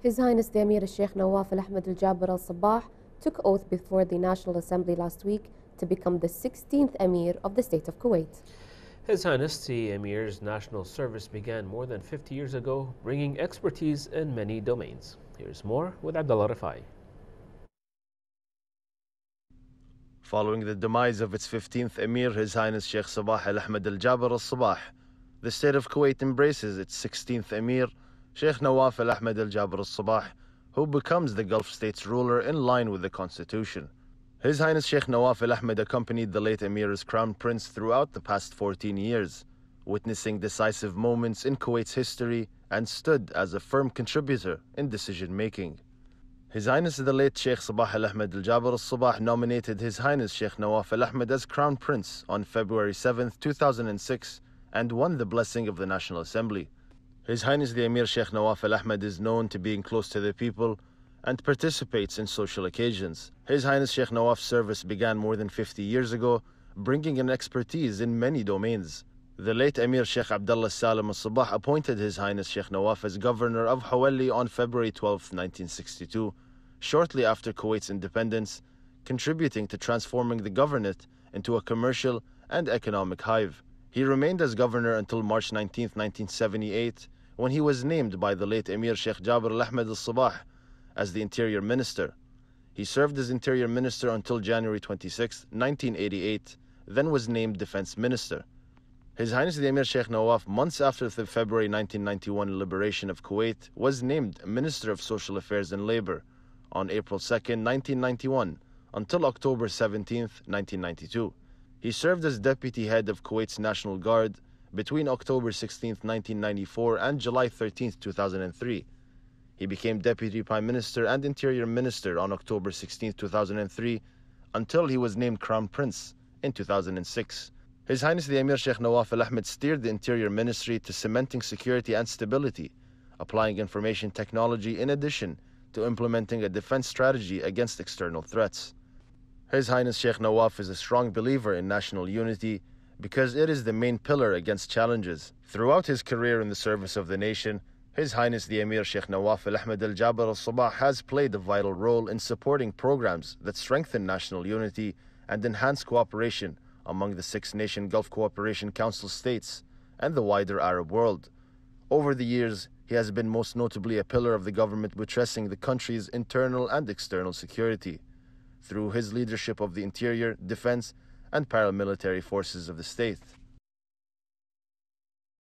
His Highness the Emir Sheikh Nawaf Al Ahmed Al Jaber Al Sabah took oath before the National Assembly last week to become the 16th Emir of the state of Kuwait. His Highness the Emir's national service began more than 50 years ago, bringing expertise in many domains. Here's more with Abdullah Rafai. Following the demise of its 15th Emir, His Highness Sheikh Sabah Al Ahmed Al Jaber Al Sabah, the state of Kuwait embraces its 16th Emir Sheikh Nawaf al Ahmed al Jabr al Sabah, who becomes the Gulf states ruler in line with the constitution. His Highness Sheikh Nawaf al Ahmed accompanied the late Emir's crown prince throughout the past 14 years, witnessing decisive moments in Kuwait's history and stood as a firm contributor in decision making. His Highness the late Sheikh Sabah al Ahmed al Jabr al Sabah nominated His Highness Sheikh Nawaf al Ahmed as crown prince on February 7, 2006, and won the blessing of the National Assembly. His Highness the Emir Sheikh Nawaf Al Ahmed is known to being close to the people and participates in social occasions. His Highness Sheikh Nawaf's service began more than 50 years ago, bringing an expertise in many domains. The late Emir Sheikh Abdullah Salam al-Sabah appointed His Highness Sheikh Nawaf as governor of Hawali on February 12, 1962, shortly after Kuwait's independence, contributing to transforming the governorate into a commercial and economic hive. He remained as governor until March 19, 1978, when he was named by the late Emir Sheikh Jabir al Ahmed al Sabah as the Interior Minister. He served as Interior Minister until January 26, 1988, then was named Defense Minister. His Highness the Emir Sheikh Nawaf, months after the February 1991 liberation of Kuwait, was named Minister of Social Affairs and Labor on April 2, 1991, until October 17, 1992. He served as deputy head of Kuwait's National Guard between October 16, 1994 and July 13, 2003. He became Deputy Prime Minister and Interior Minister on October 16, 2003, until he was named Crown Prince in 2006. His Highness the Emir Sheikh Nawaf Al Ahmed steered the Interior Ministry to cementing security and stability, applying information technology in addition to implementing a defense strategy against external threats. His Highness Sheikh Nawaf is a strong believer in national unity because it is the main pillar against challenges. Throughout his career in the service of the nation, His Highness the Emir Sheikh Nawaf Al Ahmed Al Jabir Al Sabah has played a vital role in supporting programs that strengthen national unity and enhance cooperation among the six nation Gulf Cooperation Council states and the wider Arab world. Over the years, he has been most notably a pillar of the government buttressing the country's internal and external security. Through his leadership of the interior, defense, and paramilitary forces of the state.